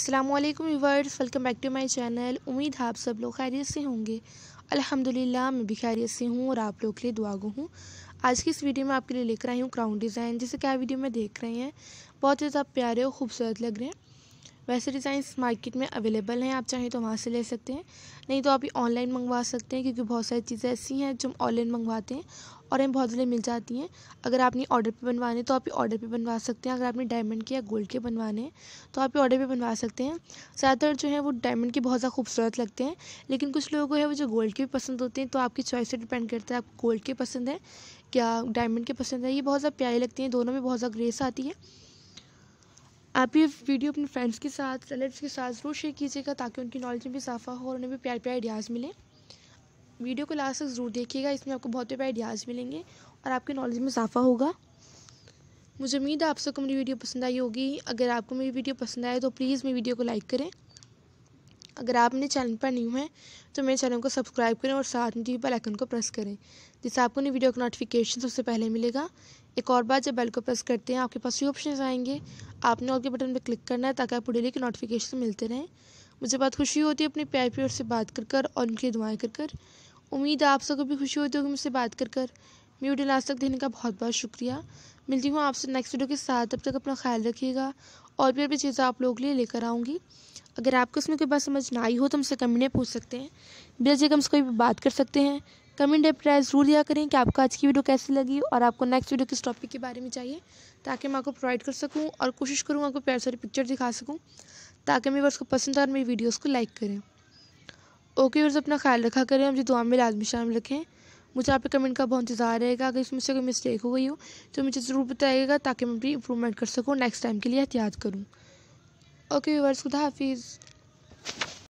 अस्सलाम वालेकुम viewers welcome back to my channel उम्मीद है आप सब लोग खैरियत से होंगे अल्हम्दुलिल्लाह मैं भी खैरियत से हूँ और आप लोग के लिए दुआ गो हूँ आज की इस वीडियो में आपके लिए लेकर आई हूँ क्राउन डिज़ाइन जैसे क्या वीडियो में देख रहे हैं बहुत ही ज़्यादा प्यारे और खूबसूरत लग रहे हैं वैसे डिज़ाइंस मार्केट में अवेलेबल हैं आप चाहें तो वहाँ से ले सकते हैं नहीं तो आप ऑनलाइन मंगवा सकते हैं क्योंकि बहुत सारी चीज़ें ऐसी हैं जो हम ऑनलाइन मंगवाते हैं और हमें बहुत जल्दी मिल जाती हैं अगर आपने ऑर्डर पर बनवाने तो आप ही ऑर्डर पर बनवा सकते हैं अगर आपने डायमंड के या गोल्ड के बनवाने हैं तो आप ही ऑर्डर पर बनवा सकते हैं ज़्यादातर जो है वो डायमंड के बहुत ज़्यादा खूबसूरत लगते हैं लेकिन कुछ लोगों को है वो जो गोल्ड के भी पसंद होते हैं तो आपकी चॉइस से डिपेंड करता है आपको गोल्ड के पसंद है क्या डायमंड के पसंद है ये बहुत ज़्यादा प्यारे लगती हैं दोनों में बहुत ज़्यादा ग्रेस आती है आप ये वीडियो अपने फ्रेंड्स के साथ रिलेटिव के साथ ज़रूर शेयर कीजिएगा ताकि उनकी नॉलेज में भी इजाफा हो और उन्हें भी प्यार प्यार आइडियाज़ मिलें वीडियो को लास्ट तक ज़रूर देखिएगा इसमें आपको बहुत प्यार आइडियाज़ मिलेंगे और आपके नॉलेज में इजाफा होगा मुझे उम्मीद है आप सबको मेरी वीडियो पसंद आई होगी अगर आपको मेरी वीडियो पसंद आए तो प्लीज़ मेरी वीडियो को लाइक करें अगर आप मेरे चैनल पर न्यू हैं तो मेरे चैनल को सब्सक्राइब करें और साथ में टीवी पर आइकन को प्रेस करें जिससे आपको नई वीडियो का नोटिफिकेशन सबसे पहले मिलेगा एक और बार जब बेल को प्रेस करते हैं आपके पास ये ऑप्शन आएंगे आपने और के बटन पर क्लिक करना है ताकि आपको डेली के नोटिफिकेशन मिलते रहें मुझे बहुत खुशी होती है अपने प्यार प्यार से बात कर कर और उनकी दुआएँ कर कर उम्मीद है आप सबको भी खुशी होती होगी मुझसे बात कर कर मेरी वीडियो लास्ट तक देने का बहुत बहुत शुक्रिया मिलती हूँ आपसे नेक्स्ट वीडियो के साथ तब तक अपना ख्याल रखिएगा और भी और भी चीज़ें आप लोगों के लिए लेकर आऊँगी अगर आपको इसमें कोई बात समझ ना आई हो तो हमसे कमेंट में पूछ सकते हैं बिल जगह हमसे कोई भी बात कर सकते हैं कमेंट या प्राइस जरूर दिया करें कि आपको आज की वीडियो कैसी लगी और आपको नेक्स्ट वीडियो किस टॉपिक के बारे में चाहिए ताकि मैं आपको प्रोवाइड कर सकूँ और कोशिश करूँ आपको प्यार सारी पिक्चर दिखा सकूँ ताकि मेरे उसको पसंद आए और मेरी वीडियोज़ को लाइक करें ओके वर्स अपना ख्याल रखा करें मुझे दुआ में लाजमी शामिल रखें मुझे आपके कमेंट का बहुत इंतजार रहेगा अगर इसमें से कोई मिस्टेक हो गई हो तो मुझे ज़रूर बताइएगा ताकि मैं भी इंप्रूवमेंट कर सकूँ नेक्स्ट टाइम के लिए एहतियात करूँ ओके व्यूवर्स खुदा हाफिज़